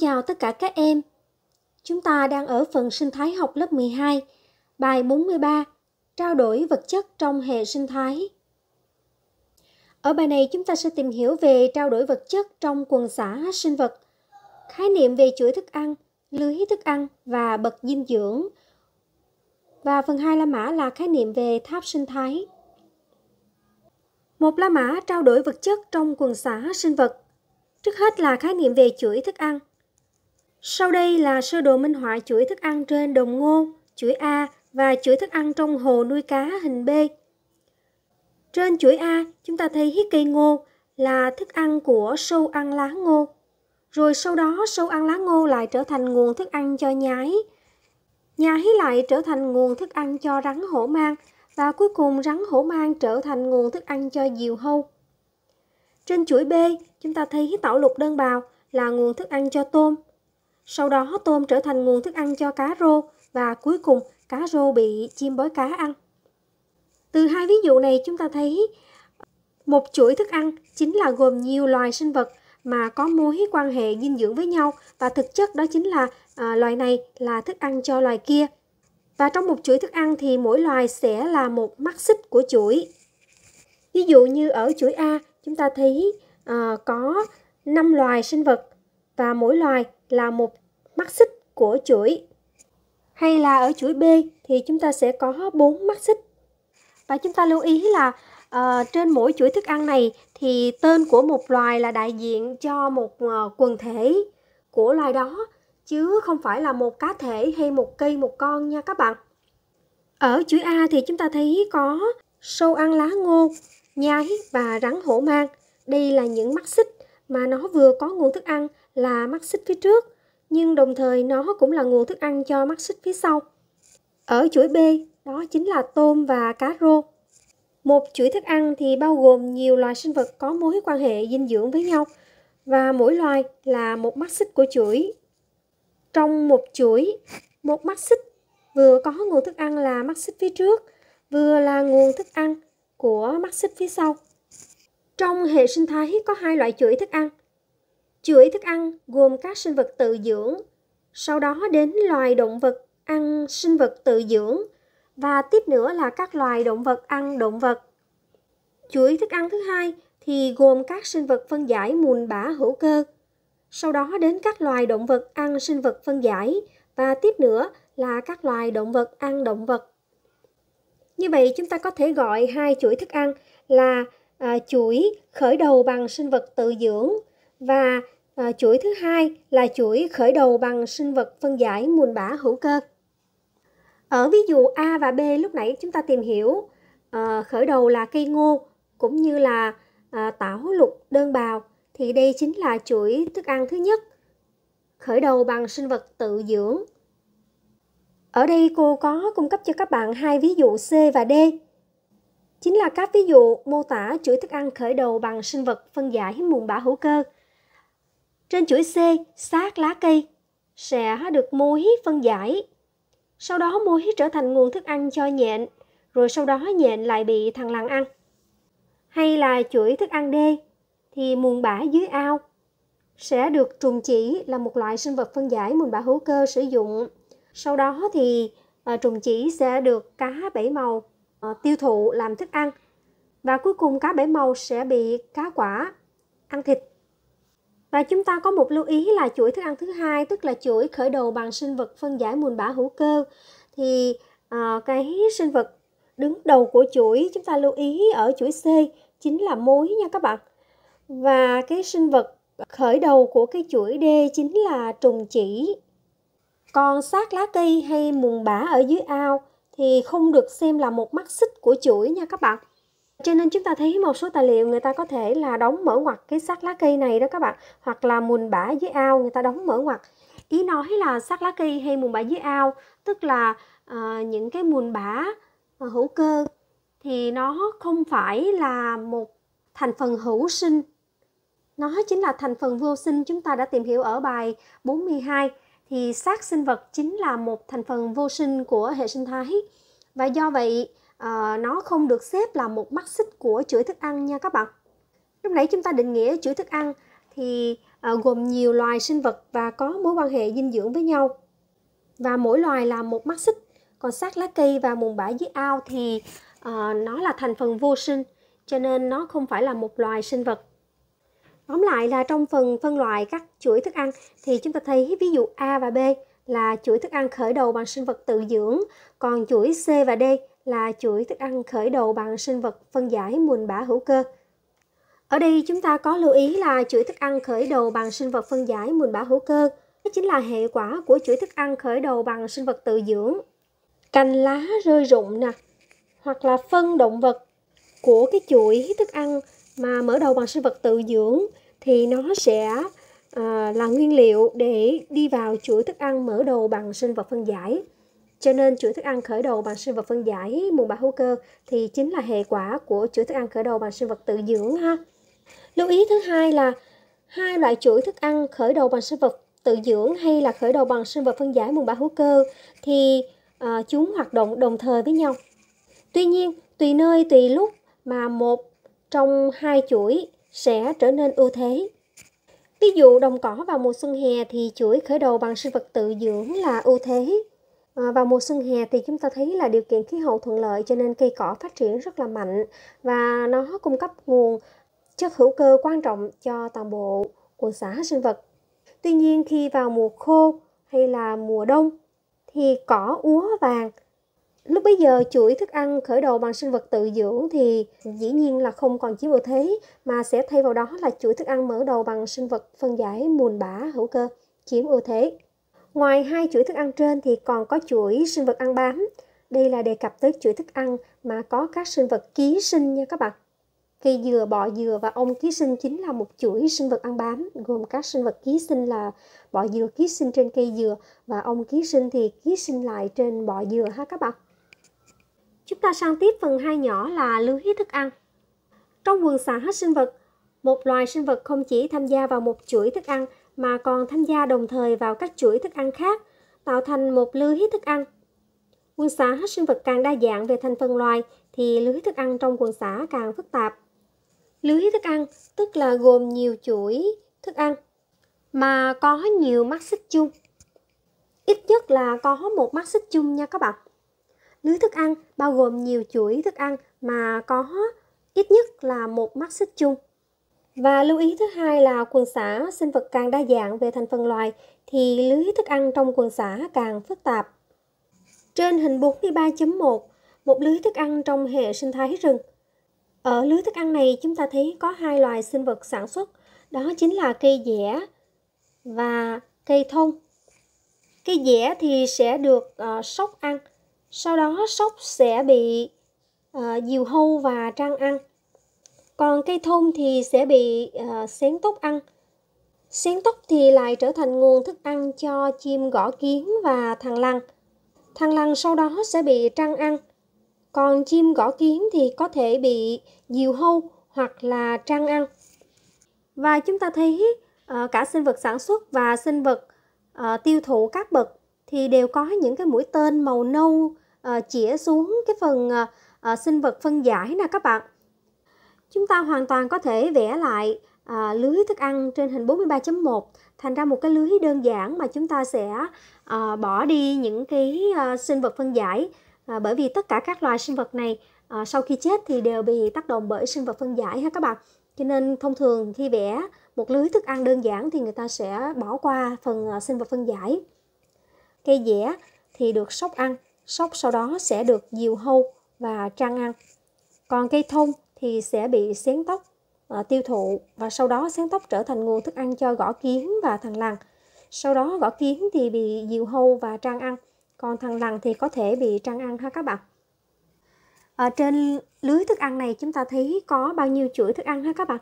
chào tất cả các em. Chúng ta đang ở phần sinh thái học lớp 12, bài 43, trao đổi vật chất trong hệ sinh thái. Ở bài này chúng ta sẽ tìm hiểu về trao đổi vật chất trong quần xã sinh vật, khái niệm về chuỗi thức ăn, lưới thức ăn và bậc dinh dưỡng. Và phần 2 La Mã là khái niệm về tháp sinh thái. Một La Mã trao đổi vật chất trong quần xã sinh vật Trước hết là khái niệm về chuỗi thức ăn. Sau đây là sơ đồ minh họa chuỗi thức ăn trên đồng ngô, chuỗi A và chuỗi thức ăn trong hồ nuôi cá hình B. Trên chuỗi A, chúng ta thấy hít cây ngô là thức ăn của sâu ăn lá ngô. Rồi sau đó sâu ăn lá ngô lại trở thành nguồn thức ăn cho nhái. Nhái lại trở thành nguồn thức ăn cho rắn hổ mang và cuối cùng rắn hổ mang trở thành nguồn thức ăn cho diều hâu. Trên chuỗi B, chúng ta thấy tảo lục đơn bào là nguồn thức ăn cho tôm, sau đó tôm trở thành nguồn thức ăn cho cá rô và cuối cùng cá rô bị chim bói cá ăn. Từ hai ví dụ này chúng ta thấy một chuỗi thức ăn chính là gồm nhiều loài sinh vật mà có mối quan hệ dinh dưỡng với nhau và thực chất đó chính là à, loài này là thức ăn cho loài kia. Và trong một chuỗi thức ăn thì mỗi loài sẽ là một mắt xích của chuỗi. Ví dụ như ở chuỗi A chúng ta thấy à, có 5 loài sinh vật và mỗi loài là một mắt xích của chuỗi. Hay là ở chuỗi B thì chúng ta sẽ có 4 mắt xích. Và chúng ta lưu ý là uh, trên mỗi chuỗi thức ăn này thì tên của một loài là đại diện cho một uh, quần thể của loài đó chứ không phải là một cá thể hay một cây một con nha các bạn. Ở chuỗi A thì chúng ta thấy có sâu ăn lá ngô, nhái và rắn hổ mang. Đây là những mắt xích mà nó vừa có nguồn thức ăn là mắt xích phía trước nhưng đồng thời nó cũng là nguồn thức ăn cho mắt xích phía sau. Ở chuỗi B, đó chính là tôm và cá rô. Một chuỗi thức ăn thì bao gồm nhiều loài sinh vật có mối quan hệ dinh dưỡng với nhau và mỗi loài là một mắt xích của chuỗi. Trong một chuỗi, một mắt xích vừa có nguồn thức ăn là mắt xích phía trước, vừa là nguồn thức ăn của mắt xích phía sau. Trong hệ sinh thái có hai loại chuỗi thức ăn, chuỗi thức ăn gồm các sinh vật tự dưỡng, sau đó đến loài động vật ăn sinh vật tự dưỡng và tiếp nữa là các loài động vật ăn động vật. Chuỗi thức ăn thứ hai thì gồm các sinh vật phân giải mùn bã hữu cơ, sau đó đến các loài động vật ăn sinh vật phân giải và tiếp nữa là các loài động vật ăn động vật. Như vậy chúng ta có thể gọi hai chuỗi thức ăn là à, chuỗi khởi đầu bằng sinh vật tự dưỡng và à, chuỗi thứ hai là chuỗi khởi đầu bằng sinh vật phân giải mùn bã hữu cơ. Ở ví dụ A và B lúc nãy chúng ta tìm hiểu à, khởi đầu là cây ngô cũng như là à, tảo lục đơn bào thì đây chính là chuỗi thức ăn thứ nhất khởi đầu bằng sinh vật tự dưỡng. Ở đây cô có cung cấp cho các bạn hai ví dụ C và D. Chính là các ví dụ mô tả chuỗi thức ăn khởi đầu bằng sinh vật phân giải mùn bã hữu cơ trên chuỗi C, xác lá cây, sẽ được muối phân giải. Sau đó muối trở thành nguồn thức ăn cho nhện, rồi sau đó nhện lại bị thằng lằn ăn. Hay là chuỗi thức ăn D, thì mùn bã dưới ao sẽ được trùng chỉ là một loại sinh vật phân giải mùn bã hữu cơ sử dụng. Sau đó thì à, trùng chỉ sẽ được cá bảy màu à, tiêu thụ làm thức ăn và cuối cùng cá bảy màu sẽ bị cá quả ăn thịt và chúng ta có một lưu ý là chuỗi thức ăn thứ hai tức là chuỗi khởi đầu bằng sinh vật phân giải mùn bã hữu cơ thì à, cái sinh vật đứng đầu của chuỗi chúng ta lưu ý ở chuỗi C chính là mối nha các bạn. Và cái sinh vật khởi đầu của cái chuỗi D chính là trùng chỉ. Còn xác lá cây hay mùn bã ở dưới ao thì không được xem là một mắt xích của chuỗi nha các bạn. Cho nên chúng ta thấy một số tài liệu người ta có thể là đóng mở ngoặt cái xác lá cây này đó các bạn Hoặc là mùn bã dưới ao người ta đóng mở ngoặt Ý nói là xác lá cây hay mùn bã dưới ao Tức là uh, những cái mùn bã uh, hữu cơ Thì nó không phải là một thành phần hữu sinh Nó chính là thành phần vô sinh chúng ta đã tìm hiểu ở bài 42 Thì xác sinh vật chính là một thành phần vô sinh của hệ sinh thái Và do vậy Ờ, nó không được xếp là một mắt xích của chuỗi thức ăn nha các bạn lúc nãy chúng ta định nghĩa chuỗi thức ăn thì à, gồm nhiều loài sinh vật và có mối quan hệ dinh dưỡng với nhau và mỗi loài là một mắt xích còn xác lá cây và mùn bã dưới ao thì à, nó là thành phần vô sinh cho nên nó không phải là một loài sinh vật tóm lại là trong phần phân loại các chuỗi thức ăn thì chúng ta thấy ví dụ a và b là chuỗi thức ăn khởi đầu bằng sinh vật tự dưỡng còn chuỗi c và d là chuỗi thức ăn khởi đầu bằng sinh vật phân giải mùn bã hữu cơ. Ở đây chúng ta có lưu ý là chuỗi thức ăn khởi đầu bằng sinh vật phân giải mùn bã hữu cơ, đó chính là hệ quả của chuỗi thức ăn khởi đầu bằng sinh vật tự dưỡng. Cành lá rơi rụng nè, hoặc là phân động vật của cái chuỗi thức ăn mà mở đầu bằng sinh vật tự dưỡng thì nó sẽ à, là nguyên liệu để đi vào chuỗi thức ăn mở đầu bằng sinh vật phân giải. Cho nên chuỗi thức ăn khởi đầu bằng sinh vật phân giải mùn bã hữu cơ thì chính là hệ quả của chuỗi thức ăn khởi đầu bằng sinh vật tự dưỡng ha. Lưu ý thứ hai là hai loại chuỗi thức ăn khởi đầu bằng sinh vật tự dưỡng hay là khởi đầu bằng sinh vật phân giải mùn bã hữu cơ thì à, chúng hoạt động đồng thời với nhau. Tuy nhiên, tùy nơi tùy lúc mà một trong hai chuỗi sẽ trở nên ưu thế. Ví dụ đồng cỏ vào mùa xuân hè thì chuỗi khởi đầu bằng sinh vật tự dưỡng là ưu thế À, vào mùa xuân hè thì chúng ta thấy là điều kiện khí hậu thuận lợi cho nên cây cỏ phát triển rất là mạnh và nó cung cấp nguồn chất hữu cơ quan trọng cho toàn bộ quần xã sinh vật. Tuy nhiên khi vào mùa khô hay là mùa đông thì cỏ úa vàng. Lúc bấy giờ chuỗi thức ăn khởi đầu bằng sinh vật tự dưỡng thì dĩ nhiên là không còn chiếm ưu thế mà sẽ thay vào đó là chuỗi thức ăn mở đầu bằng sinh vật phân giải mùn bã hữu cơ chiếm ưu thế. Ngoài hai chuỗi thức ăn trên thì còn có chuỗi sinh vật ăn bám. Đây là đề cập tới chuỗi thức ăn mà có các sinh vật ký sinh nha các bạn. Cây dừa, bọ dừa và ong ký sinh chính là một chuỗi sinh vật ăn bám, gồm các sinh vật ký sinh là bọ dừa ký sinh trên cây dừa và ong ký sinh thì ký sinh lại trên bọ dừa ha các bạn. Chúng ta sang tiếp phần hai nhỏ là lưới thức ăn. Trong quần xã hết sinh vật, một loài sinh vật không chỉ tham gia vào một chuỗi thức ăn mà còn tham gia đồng thời vào các chuỗi thức ăn khác, tạo thành một lưới thức ăn. quần xã hết sinh vật càng đa dạng về thành phần loài thì lưới thức ăn trong quần xã càng phức tạp. Lưới thức ăn tức là gồm nhiều chuỗi thức ăn mà có nhiều mắt xích chung. Ít nhất là có một mắt xích chung nha các bạn. Lưới thức ăn bao gồm nhiều chuỗi thức ăn mà có ít nhất là một mắt xích chung. Và lưu ý thứ hai là quần xã sinh vật càng đa dạng về thành phần loài thì lưới thức ăn trong quần xã càng phức tạp. Trên hình 43.1, một lưới thức ăn trong hệ sinh thái rừng. Ở lưới thức ăn này chúng ta thấy có hai loài sinh vật sản xuất, đó chính là cây dẻ và cây thông. Cây dẻ thì sẽ được uh, sóc ăn, sau đó sóc sẽ bị uh, diều hâu và trang ăn còn cây thông thì sẽ bị uh, xén tóc ăn xén tóc thì lại trở thành nguồn thức ăn cho chim gõ kiến và thằng lằn thằng lằn sau đó sẽ bị trăng ăn còn chim gõ kiến thì có thể bị diều hâu hoặc là trăng ăn và chúng ta thấy uh, cả sinh vật sản xuất và sinh vật uh, tiêu thụ các bậc thì đều có những cái mũi tên màu nâu uh, chĩa xuống cái phần uh, uh, sinh vật phân giải nè các bạn Chúng ta hoàn toàn có thể vẽ lại à, lưới thức ăn trên hình 43.1 thành ra một cái lưới đơn giản mà chúng ta sẽ à, bỏ đi những cái à, sinh vật phân giải à, bởi vì tất cả các loài sinh vật này à, sau khi chết thì đều bị tác động bởi sinh vật phân giải ha các bạn. Cho nên thông thường khi vẽ một lưới thức ăn đơn giản thì người ta sẽ bỏ qua phần à, sinh vật phân giải. Cây dẻ thì được sóc ăn, sóc sau đó sẽ được diều hâu và trang ăn. Còn cây thông thì sẽ bị xén tóc à, tiêu thụ và sau đó xén tóc trở thành nguồn thức ăn cho gõ kiến và thằn lằn. Sau đó gõ kiến thì bị diều hâu và trang ăn, còn thằn lằn thì có thể bị trang ăn ha các bạn. Ở à, trên lưới thức ăn này chúng ta thấy có bao nhiêu chuỗi thức ăn ha các bạn.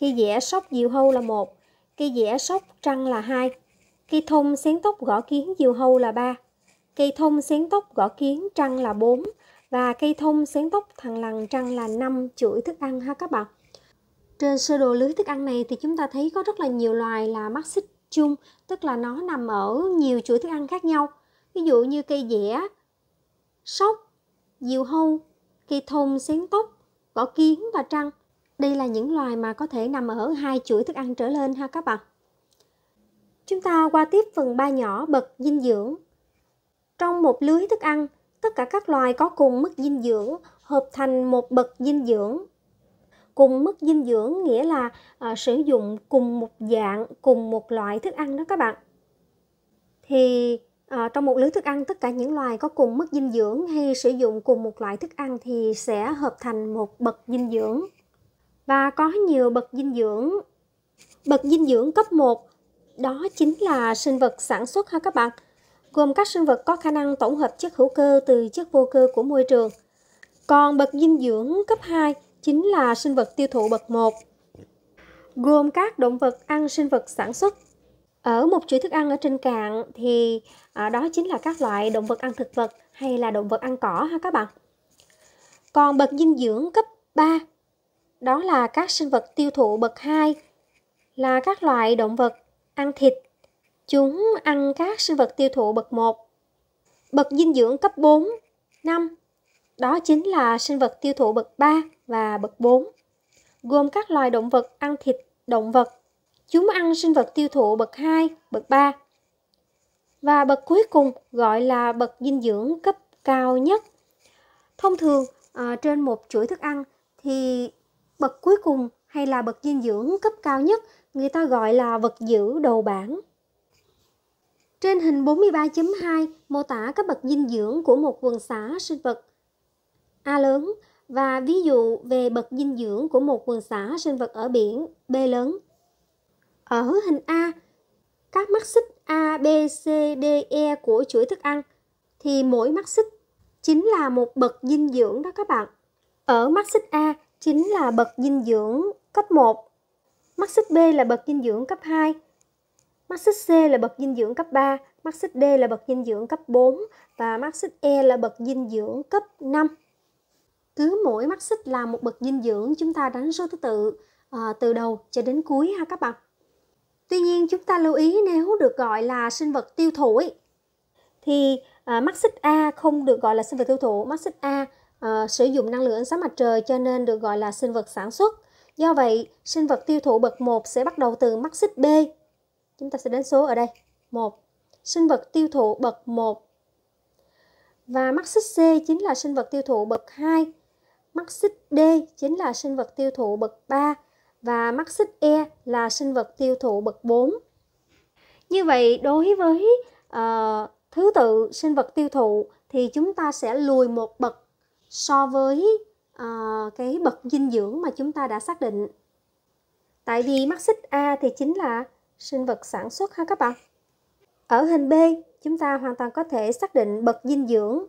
Cây dẻ sóc diều hâu là một, cây dẻ sóc trăng là hai, cây thông xén tóc gõ kiến diều hâu là ba, cây thông xén tóc gõ kiến trăng là bốn và cây thông xén tóc thằng lằn trăng là năm chuỗi thức ăn ha các bạn. Trên sơ đồ lưới thức ăn này thì chúng ta thấy có rất là nhiều loài là mắt xích chung, tức là nó nằm ở nhiều chuỗi thức ăn khác nhau. Ví dụ như cây dẻ, sóc, diều hâu, cây thông xén tóc, vỏ kiến và trăng. Đây là những loài mà có thể nằm ở hai chuỗi thức ăn trở lên ha các bạn. Chúng ta qua tiếp phần ba nhỏ bậc dinh dưỡng. Trong một lưới thức ăn tất cả các loài có cùng mức dinh dưỡng hợp thành một bậc dinh dưỡng cùng mức dinh dưỡng nghĩa là à, sử dụng cùng một dạng cùng một loại thức ăn đó các bạn thì à, trong một lưới thức ăn tất cả những loài có cùng mức dinh dưỡng hay sử dụng cùng một loại thức ăn thì sẽ hợp thành một bậc dinh dưỡng và có nhiều bậc dinh dưỡng bậc dinh dưỡng cấp 1 đó chính là sinh vật sản xuất ha các bạn gồm các sinh vật có khả năng tổng hợp chất hữu cơ từ chất vô cơ của môi trường. Còn bậc dinh dưỡng cấp 2 chính là sinh vật tiêu thụ bậc 1, gồm các động vật ăn sinh vật sản xuất. Ở một chuỗi thức ăn ở trên cạn thì à, đó chính là các loại động vật ăn thực vật hay là động vật ăn cỏ ha các bạn. Còn bậc dinh dưỡng cấp 3 đó là các sinh vật tiêu thụ bậc 2 là các loại động vật ăn thịt Chúng ăn các sinh vật tiêu thụ bậc 1, bậc dinh dưỡng cấp 4, 5. Đó chính là sinh vật tiêu thụ bậc 3 và bậc 4, gồm các loài động vật ăn thịt động vật. Chúng ăn sinh vật tiêu thụ bậc 2, bậc 3. Và bậc cuối cùng gọi là bậc dinh dưỡng cấp cao nhất. Thông thường à, trên một chuỗi thức ăn thì bậc cuối cùng hay là bậc dinh dưỡng cấp cao nhất người ta gọi là vật giữ đầu bảng trên hình 43.2 mô tả các bậc dinh dưỡng của một quần xã sinh vật A lớn và ví dụ về bậc dinh dưỡng của một quần xã sinh vật ở biển B lớn. Ở hình A, các mắt xích A, B, C, D, E của chuỗi thức ăn thì mỗi mắt xích chính là một bậc dinh dưỡng đó các bạn. Ở mắt xích A chính là bậc dinh dưỡng cấp 1, mắt xích B là bậc dinh dưỡng cấp 2 Mắt xích C là bậc dinh dưỡng cấp 3, mắt xích D là bậc dinh dưỡng cấp 4 và mắt xích E là bậc dinh dưỡng cấp 5. Cứ mỗi mắt xích là một bậc dinh dưỡng, chúng ta đánh số thứ tự à, từ đầu cho đến cuối ha các bạn. Tuy nhiên chúng ta lưu ý nếu được gọi là sinh vật tiêu thụ thì à, ờ, mắt xích A không được gọi là sinh vật tiêu thụ, mắt xích A à, sử dụng năng lượng ánh sáng mặt trời cho nên được gọi là sinh vật sản xuất. Do vậy, sinh vật tiêu thụ bậc 1 sẽ bắt đầu từ mắt xích B Chúng ta sẽ đến số ở đây. 1. Sinh vật tiêu thụ bậc 1. Và mắt xích C chính là sinh vật tiêu thụ bậc 2. Mắt xích D chính là sinh vật tiêu thụ bậc 3 và mắt xích E là sinh vật tiêu thụ bậc 4. Như vậy đối với uh, thứ tự sinh vật tiêu thụ thì chúng ta sẽ lùi một bậc so với uh, cái bậc dinh dưỡng mà chúng ta đã xác định. Tại vì mắt xích A thì chính là sinh vật sản xuất ha các bạn. Ở hình B, chúng ta hoàn toàn có thể xác định bậc dinh dưỡng.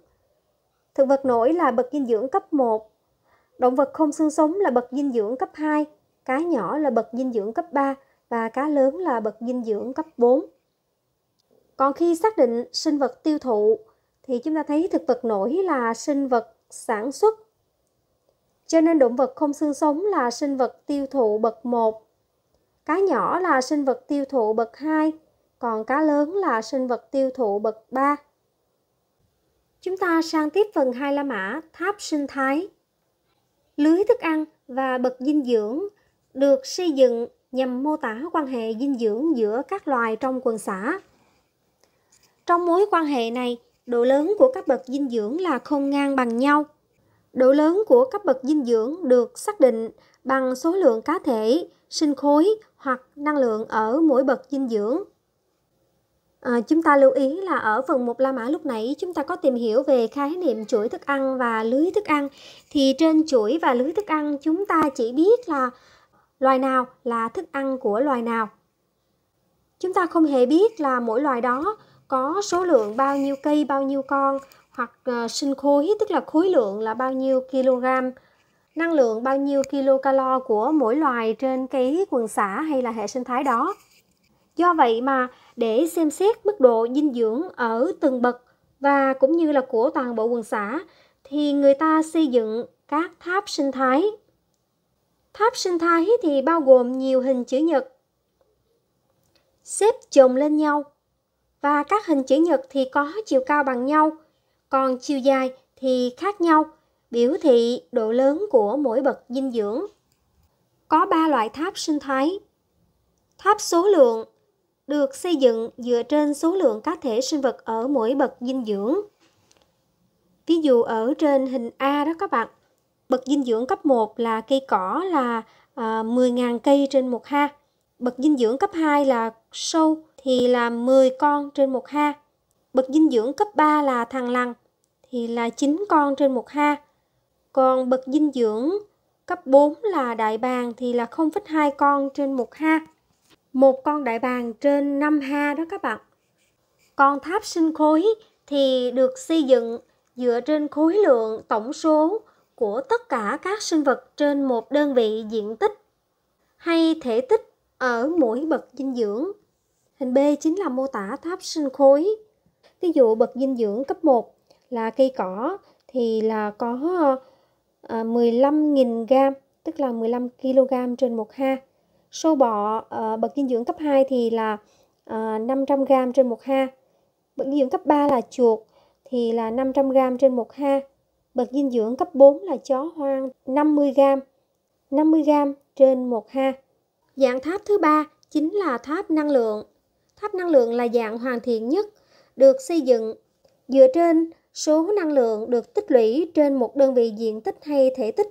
Thực vật nổi là bậc dinh dưỡng cấp 1, động vật không xương sống là bậc dinh dưỡng cấp 2, cá nhỏ là bậc dinh dưỡng cấp 3 và cá lớn là bậc dinh dưỡng cấp 4. Còn khi xác định sinh vật tiêu thụ thì chúng ta thấy thực vật nổi là sinh vật sản xuất. Cho nên động vật không xương sống là sinh vật tiêu thụ bậc 1, Cá nhỏ là sinh vật tiêu thụ bậc 2, còn cá lớn là sinh vật tiêu thụ bậc 3. Chúng ta sang tiếp phần 2 La Mã, tháp sinh thái. Lưới thức ăn và bậc dinh dưỡng được xây dựng nhằm mô tả quan hệ dinh dưỡng giữa các loài trong quần xã. Trong mối quan hệ này, độ lớn của các bậc dinh dưỡng là không ngang bằng nhau. Độ lớn của các bậc dinh dưỡng được xác định bằng số lượng cá thể, sinh khối hoặc năng lượng ở mỗi bậc dinh dưỡng. À, chúng ta lưu ý là ở phần 1 La Mã lúc nãy chúng ta có tìm hiểu về khái niệm chuỗi thức ăn và lưới thức ăn. Thì trên chuỗi và lưới thức ăn chúng ta chỉ biết là loài nào là thức ăn của loài nào. Chúng ta không hề biết là mỗi loài đó có số lượng bao nhiêu cây bao nhiêu con hoặc uh, sinh khối tức là khối lượng là bao nhiêu kg năng lượng bao nhiêu kilocalo của mỗi loài trên cái quần xã hay là hệ sinh thái đó. Do vậy mà để xem xét mức độ dinh dưỡng ở từng bậc và cũng như là của toàn bộ quần xã thì người ta xây dựng các tháp sinh thái. Tháp sinh thái thì bao gồm nhiều hình chữ nhật xếp chồng lên nhau và các hình chữ nhật thì có chiều cao bằng nhau, còn chiều dài thì khác nhau biểu thị độ lớn của mỗi bậc dinh dưỡng. Có 3 loại tháp sinh thái. Tháp số lượng được xây dựng dựa trên số lượng cá thể sinh vật ở mỗi bậc dinh dưỡng. Ví dụ ở trên hình A đó các bạn, bậc dinh dưỡng cấp 1 là cây cỏ là à, 10.000 cây trên một ha. Bậc dinh dưỡng cấp 2 là sâu thì là 10 con trên một ha. Bậc dinh dưỡng cấp 3 là thằng lằn thì là 9 con trên một ha còn bậc dinh dưỡng cấp 4 là đại bàng thì là 0,2 con trên 1 ha. Một con đại bàng trên 5 ha đó các bạn. Còn tháp sinh khối thì được xây dựng dựa trên khối lượng tổng số của tất cả các sinh vật trên một đơn vị diện tích hay thể tích ở mỗi bậc dinh dưỡng. Hình B chính là mô tả tháp sinh khối. Ví dụ bậc dinh dưỡng cấp 1 là cây cỏ thì là có 15.000 à, gram tức là 15 kg trên một ha. Sô bọ à, bậc dinh dưỡng cấp 2 thì là à, 500 g trên một ha. Bậc dinh dưỡng cấp 3 là chuột thì là 500 g trên một ha. Bậc dinh dưỡng cấp 4 là chó hoang 50 g, 50 g trên một ha. Dạng tháp thứ ba chính là tháp năng lượng. Tháp năng lượng là dạng hoàn thiện nhất, được xây dựng dựa trên số năng lượng được tích lũy trên một đơn vị diện tích hay thể tích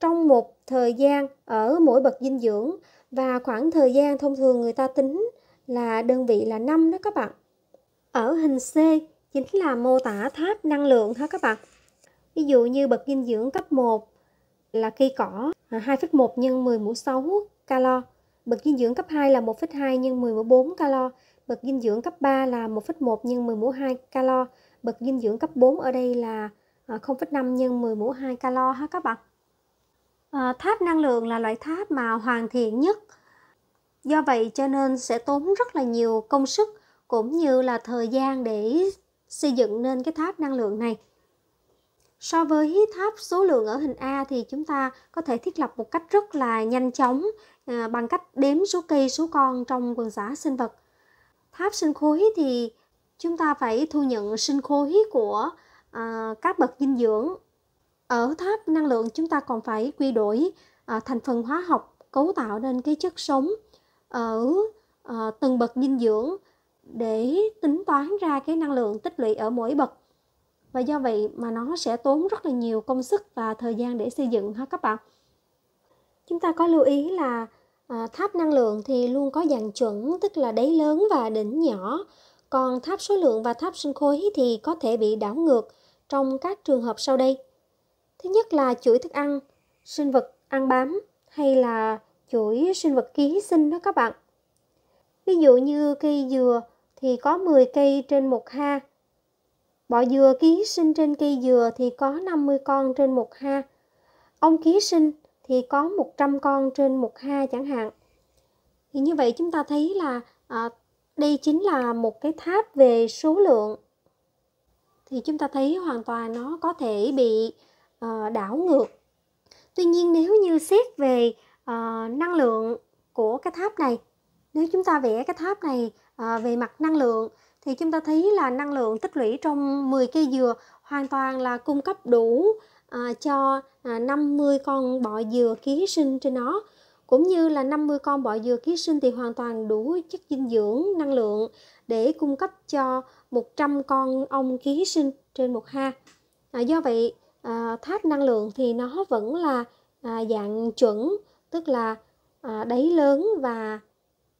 trong một thời gian ở mỗi bậc dinh dưỡng và khoảng thời gian thông thường người ta tính là đơn vị là năm đó các bạn. Ở hình C chính là mô tả tháp năng lượng ha các bạn. Ví dụ như bậc dinh dưỡng cấp 1 là cây cỏ 2,1 à, nhân 10 mũ 6 calo. Bậc dinh dưỡng cấp 2 là 1,2 nhân 10 mũ 4 calo. Bậc dinh dưỡng cấp 3 là 1,1 nhân 10 mũ 2 calo bậc dinh dưỡng cấp 4 ở đây là 0,5 à, nhân 10 mũ 2 calo ha các bạn. À, tháp năng lượng là loại tháp mà hoàn thiện nhất. Do vậy cho nên sẽ tốn rất là nhiều công sức cũng như là thời gian để xây dựng nên cái tháp năng lượng này. So với tháp số lượng ở hình A thì chúng ta có thể thiết lập một cách rất là nhanh chóng à, bằng cách đếm số cây, số con trong quần xã sinh vật. Tháp sinh khối thì chúng ta phải thu nhận sinh khô huyết của à, các bậc dinh dưỡng. Ở tháp năng lượng chúng ta còn phải quy đổi à, thành phần hóa học cấu tạo nên cái chất sống ở à, từng bậc dinh dưỡng để tính toán ra cái năng lượng tích lũy ở mỗi bậc. Và do vậy mà nó sẽ tốn rất là nhiều công sức và thời gian để xây dựng ha các bạn. Chúng ta có lưu ý là à, tháp năng lượng thì luôn có dạng chuẩn tức là đáy lớn và đỉnh nhỏ còn tháp số lượng và tháp sinh khối thì có thể bị đảo ngược trong các trường hợp sau đây. Thứ nhất là chuỗi thức ăn, sinh vật ăn bám hay là chuỗi sinh vật ký sinh đó các bạn. Ví dụ như cây dừa thì có 10 cây trên một ha. Bọ dừa ký sinh trên cây dừa thì có 50 con trên một ha. Ông ký sinh thì có 100 con trên một ha chẳng hạn. Thì như vậy chúng ta thấy là à, đây chính là một cái tháp về số lượng thì chúng ta thấy hoàn toàn nó có thể bị uh, đảo ngược tuy nhiên nếu như xét về uh, năng lượng của cái tháp này nếu chúng ta vẽ cái tháp này uh, về mặt năng lượng thì chúng ta thấy là năng lượng tích lũy trong 10 cây dừa hoàn toàn là cung cấp đủ uh, cho uh, à, 50 con bọ dừa ký sinh trên nó cũng như là 50 con bọ dừa ký sinh thì hoàn toàn đủ chất dinh dưỡng, năng lượng để cung cấp cho 100 con ong ký sinh trên một ha. À, do vậy à, tháp năng lượng thì nó vẫn là à, dạng chuẩn tức là à, đáy lớn và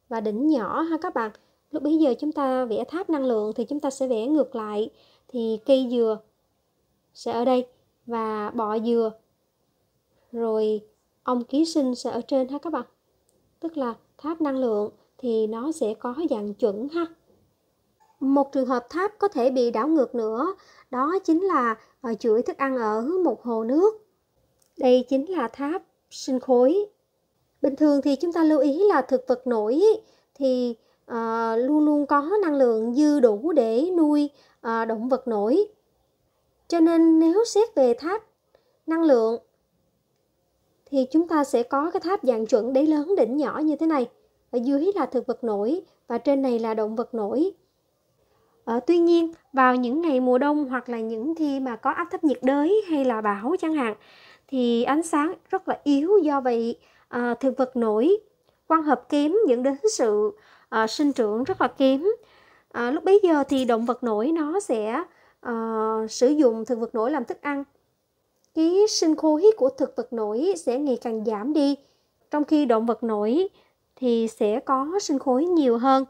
và đỉnh nhỏ ha các bạn. Lúc bây giờ chúng ta vẽ tháp năng lượng thì chúng ta sẽ vẽ ngược lại thì cây dừa sẽ ở đây và bọ dừa rồi ông ký sinh sẽ ở trên ha các bạn tức là tháp năng lượng thì nó sẽ có dạng chuẩn ha một trường hợp tháp có thể bị đảo ngược nữa đó chính là ờ, chuỗi thức ăn ở một hồ nước đây chính là tháp sinh khối bình thường thì chúng ta lưu ý là thực vật nổi thì à, luôn luôn có năng lượng dư đủ để nuôi à, động vật nổi cho nên nếu xét về tháp năng lượng thì chúng ta sẽ có cái tháp dạng chuẩn đáy lớn đỉnh nhỏ như thế này. Ở dưới là thực vật nổi và trên này là động vật nổi. Ở, ờ, tuy nhiên, vào những ngày mùa đông hoặc là những khi mà có áp thấp nhiệt đới hay là bão chẳng hạn, thì ánh sáng rất là yếu do vậy à, thực vật nổi quan hợp kém dẫn đến sự à, sinh trưởng rất là kém. À, lúc bấy giờ thì động vật nổi nó sẽ à, sử dụng thực vật nổi làm thức ăn cái sinh khối của thực vật nổi sẽ ngày càng giảm đi, trong khi động vật nổi thì sẽ có sinh khối nhiều hơn.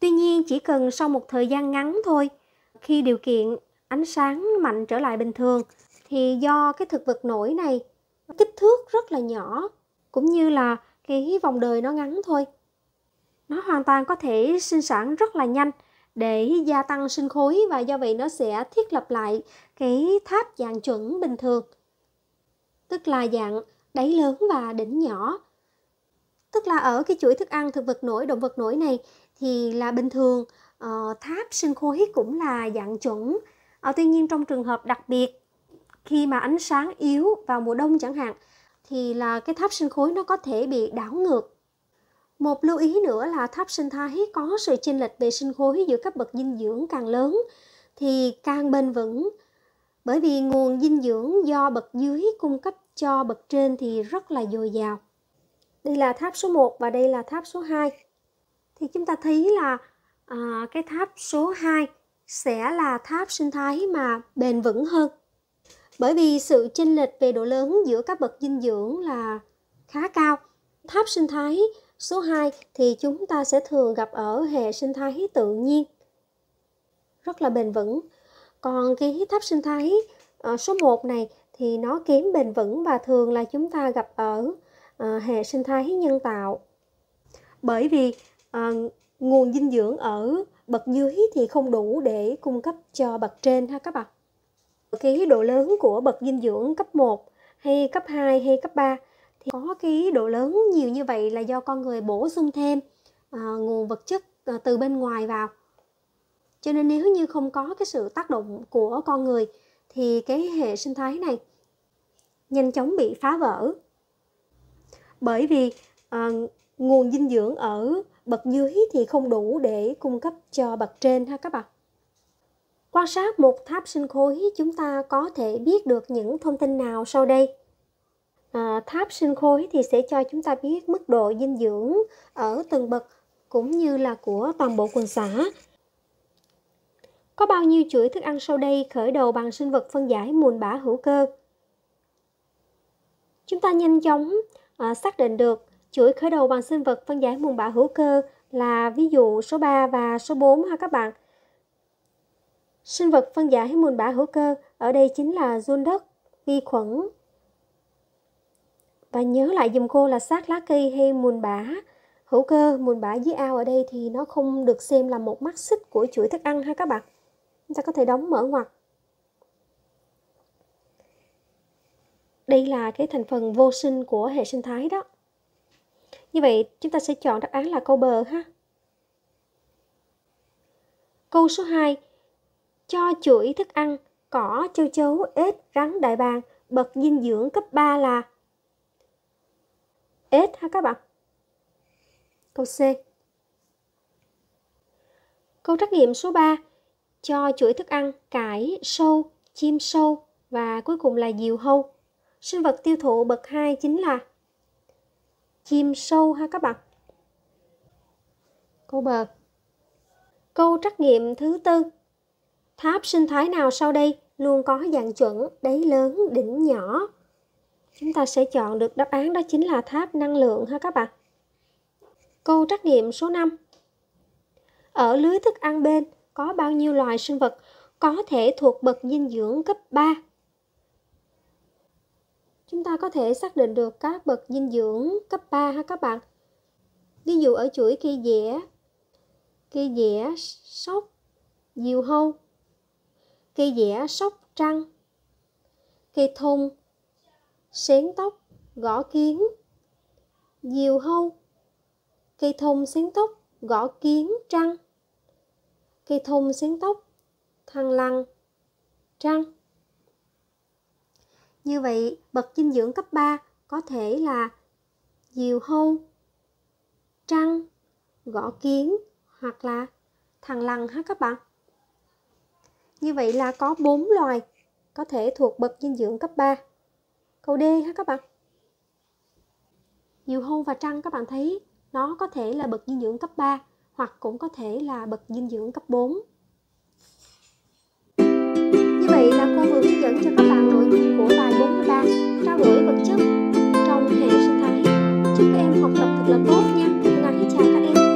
Tuy nhiên chỉ cần sau một thời gian ngắn thôi, khi điều kiện ánh sáng mạnh trở lại bình thường thì do cái thực vật nổi này kích thước rất là nhỏ cũng như là cái vòng đời nó ngắn thôi. Nó hoàn toàn có thể sinh sản rất là nhanh để gia tăng sinh khối và do vậy nó sẽ thiết lập lại cái tháp dạng chuẩn bình thường tức là dạng đáy lớn và đỉnh nhỏ tức là ở cái chuỗi thức ăn thực vật nổi động vật nổi này thì là bình thường uh, tháp sinh khối cũng là dạng chuẩn uh, tuy nhiên trong trường hợp đặc biệt khi mà ánh sáng yếu vào mùa đông chẳng hạn thì là cái tháp sinh khối nó có thể bị đảo ngược một lưu ý nữa là tháp sinh thái có sự chênh lệch về sinh khối giữa các bậc dinh dưỡng càng lớn thì càng bền vững. Bởi vì nguồn dinh dưỡng do bậc dưới cung cấp cho bậc trên thì rất là dồi dào. Đây là tháp số 1 và đây là tháp số 2. Thì chúng ta thấy là à, cái tháp số 2 sẽ là tháp sinh thái mà bền vững hơn. Bởi vì sự chênh lệch về độ lớn giữa các bậc dinh dưỡng là khá cao. Tháp sinh thái Số 2 thì chúng ta sẽ thường gặp ở hệ sinh thái tự nhiên, rất là bền vững. Còn cái tháp sinh thái ờ, số 1 này thì nó kém bền vững và thường là chúng ta gặp ở ờ, hệ sinh thái nhân tạo. Bởi vì ờ, nguồn dinh dưỡng ở bậc dưới thì không đủ để cung cấp cho bậc trên ha các bạn. Cái độ lớn của bậc dinh dưỡng cấp 1 hay cấp 2 hay cấp 3 thì có cái độ lớn nhiều như vậy là do con người bổ sung thêm à, nguồn vật chất à, từ bên ngoài vào cho nên nếu như không có cái sự tác động của con người thì cái hệ sinh thái này nhanh chóng bị phá vỡ bởi vì à, nguồn dinh dưỡng ở bậc dưới thì không đủ để cung cấp cho bậc trên ha các bạn quan sát một tháp sinh khối chúng ta có thể biết được những thông tin nào sau đây à, tháp sinh khối thì sẽ cho chúng ta biết mức độ dinh dưỡng ở từng bậc cũng như là của toàn bộ quần xã. Có bao nhiêu chuỗi thức ăn sau đây khởi đầu bằng sinh vật phân giải mùn bã hữu cơ? Chúng ta nhanh chóng à, xác định được chuỗi khởi đầu bằng sinh vật phân giải mùn bã hữu cơ là ví dụ số 3 và số 4 ha các bạn. Sinh vật phân giải mùn bã hữu cơ ở đây chính là run đất, vi khuẩn, và nhớ lại dùm cô là sát lá cây hay mùn bã hữu cơ mùn bã dưới ao ở đây thì nó không được xem là một mắt xích của chuỗi thức ăn ha các bạn chúng ta có thể đóng mở ngoặt đây là cái thành phần vô sinh của hệ sinh thái đó như vậy chúng ta sẽ chọn đáp án là câu bờ ha câu số 2 cho chuỗi thức ăn cỏ châu chấu ếch rắn đại bàng bậc dinh dưỡng cấp 3 là S ha các bạn. Câu C. Câu trắc nghiệm số 3 cho chuỗi thức ăn cải, sâu, chim sâu và cuối cùng là diều hâu. Sinh vật tiêu thụ bậc 2 chính là chim sâu ha các bạn. Câu B. Câu trắc nghiệm thứ tư. Tháp sinh thái nào sau đây luôn có dạng chuẩn, đáy lớn, đỉnh nhỏ, Chúng ta sẽ chọn được đáp án đó chính là tháp năng lượng ha các bạn. Câu trắc nghiệm số 5. Ở lưới thức ăn bên có bao nhiêu loài sinh vật có thể thuộc bậc dinh dưỡng cấp 3? Chúng ta có thể xác định được các bậc dinh dưỡng cấp 3 ha các bạn. Ví dụ ở chuỗi cây dẻ cây dẻ sóc, diều hâu, cây dẻ sóc trăng, cây thông xén tóc, gõ kiến. Diều hâu, cây thông xén tóc, gõ kiến trăng. Cây thông xén tóc, thăng lăng, trăng. Như vậy, bậc dinh dưỡng cấp 3 có thể là diều hâu, trăng, gõ kiến hoặc là thằng lằn ha các bạn. Như vậy là có 4 loài có thể thuộc bậc dinh dưỡng cấp 3 câu D ha các bạn diều hâu và trăng các bạn thấy nó có thể là bậc dinh dưỡng cấp 3 hoặc cũng có thể là bậc dinh dưỡng cấp 4 như vậy là cô vừa hướng dẫn cho các bạn nội dung của bài 43 trao đổi vật chất trong hệ sinh thái chúc các em học tập thật là tốt nha cô gắng chào các em